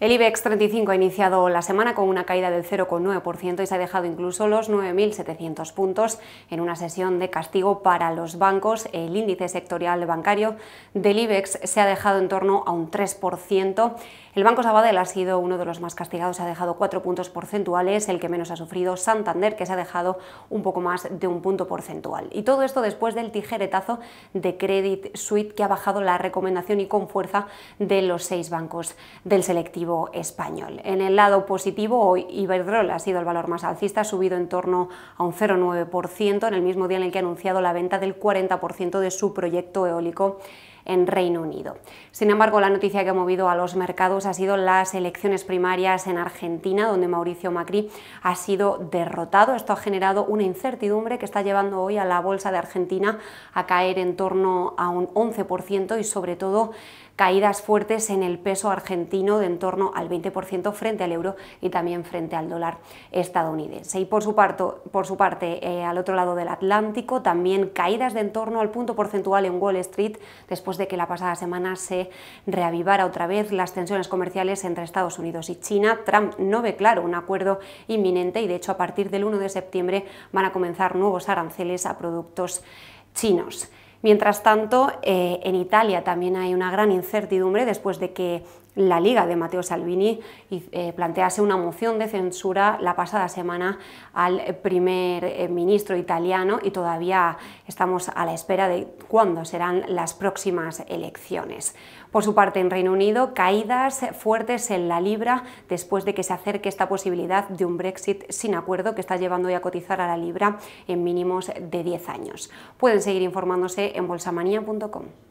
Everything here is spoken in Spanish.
El IBEX 35 ha iniciado la semana con una caída del 0,9% y se ha dejado incluso los 9.700 puntos en una sesión de castigo para los bancos. El índice sectorial bancario del IBEX se ha dejado en torno a un 3%. El Banco Sabadell ha sido uno de los más castigados, se ha dejado 4 puntos porcentuales, el que menos ha sufrido Santander, que se ha dejado un poco más de un punto porcentual. Y todo esto después del tijeretazo de Credit Suite, que ha bajado la recomendación y con fuerza de los seis bancos del selectivo español. En el lado positivo, hoy Iberdrola ha sido el valor más alcista, ha subido en torno a un 0,9% en el mismo día en el que ha anunciado la venta del 40% de su proyecto eólico en Reino Unido. Sin embargo, la noticia que ha movido a los mercados ha sido las elecciones primarias en Argentina, donde Mauricio Macri ha sido derrotado. Esto ha generado una incertidumbre que está llevando hoy a la bolsa de Argentina a caer en torno a un 11% y sobre todo caídas fuertes en el peso argentino de en torno al 20% frente al euro y también frente al dólar estadounidense. Y por su, parto, por su parte, eh, al otro lado del Atlántico, también caídas de en torno al punto porcentual en Wall Street después de que la pasada semana se reavivara otra vez las tensiones comerciales entre Estados Unidos y China, Trump no ve claro un acuerdo inminente y de hecho a partir del 1 de septiembre van a comenzar nuevos aranceles a productos chinos. Mientras tanto, eh, en Italia también hay una gran incertidumbre después de que la Liga de Matteo Salvini eh, plantease una moción de censura la pasada semana al primer eh, ministro italiano y todavía estamos a la espera de cuándo serán las próximas elecciones. Por su parte, en Reino Unido, caídas fuertes en la libra después de que se acerque esta posibilidad de un Brexit sin acuerdo que está llevando a cotizar a la libra en mínimos de 10 años. Pueden seguir informándose en bolsamanía.com.